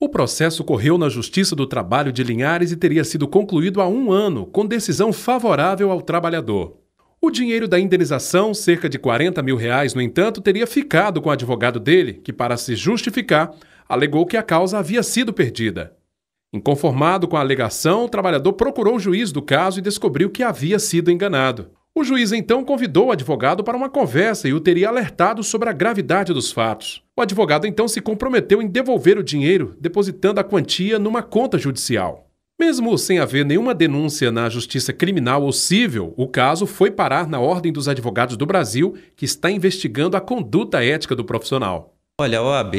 O processo correu na Justiça do Trabalho de Linhares e teria sido concluído há um ano, com decisão favorável ao trabalhador. O dinheiro da indenização, cerca de 40 mil reais, no entanto, teria ficado com o advogado dele, que, para se justificar, alegou que a causa havia sido perdida. Inconformado com a alegação, o trabalhador procurou o juiz do caso e descobriu que havia sido enganado. O juiz então convidou o advogado para uma conversa e o teria alertado sobre a gravidade dos fatos. O advogado então se comprometeu em devolver o dinheiro, depositando a quantia numa conta judicial. Mesmo sem haver nenhuma denúncia na justiça criminal ou civil, o caso foi parar na Ordem dos Advogados do Brasil, que está investigando a conduta ética do profissional. Olha, a OAB,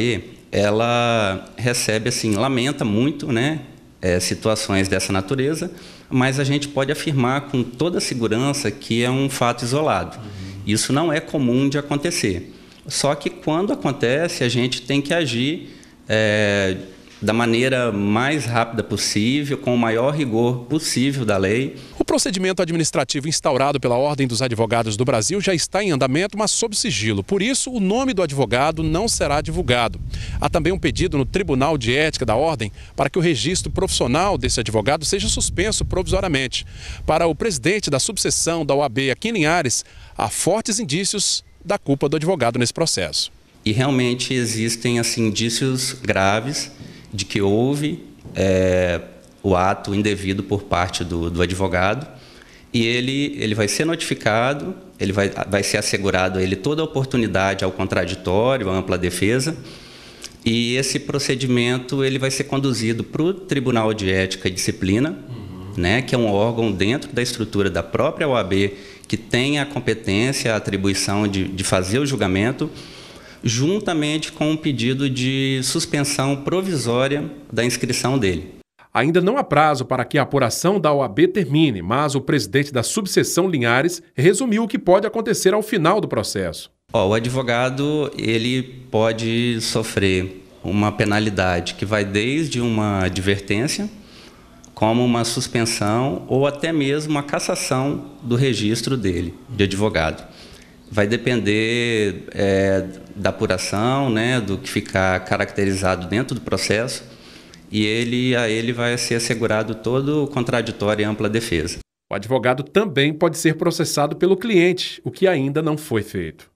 ela recebe assim, lamenta muito, né, é, situações dessa natureza, mas a gente pode afirmar com toda segurança que é um fato isolado. Uhum. Isso não é comum de acontecer. Só que quando acontece, a gente tem que agir é, da maneira mais rápida possível, com o maior rigor possível da lei. O procedimento administrativo instaurado pela Ordem dos Advogados do Brasil já está em andamento, mas sob sigilo. Por isso, o nome do advogado não será divulgado. Há também um pedido no Tribunal de Ética da Ordem para que o registro profissional desse advogado seja suspenso provisoriamente. Para o presidente da subseção da OAB aqui em Linhares, há fortes indícios da culpa do advogado nesse processo. E realmente existem assim indícios graves de que houve é, o ato indevido por parte do, do advogado e ele, ele vai ser notificado, ele vai, vai ser assegurado a ele toda a oportunidade ao contraditório, à ampla defesa, e esse procedimento ele vai ser conduzido para o Tribunal de Ética e Disciplina, né, que é um órgão dentro da estrutura da própria OAB que tem a competência, a atribuição de, de fazer o julgamento, juntamente com um pedido de suspensão provisória da inscrição dele. Ainda não há prazo para que a apuração da OAB termine, mas o presidente da subseção Linhares resumiu o que pode acontecer ao final do processo. Ó, o advogado ele pode sofrer uma penalidade que vai desde uma advertência como uma suspensão ou até mesmo uma cassação do registro dele, de advogado. Vai depender é, da apuração, né, do que ficar caracterizado dentro do processo, e ele, a ele vai ser assegurado todo o contraditório e ampla defesa. O advogado também pode ser processado pelo cliente, o que ainda não foi feito.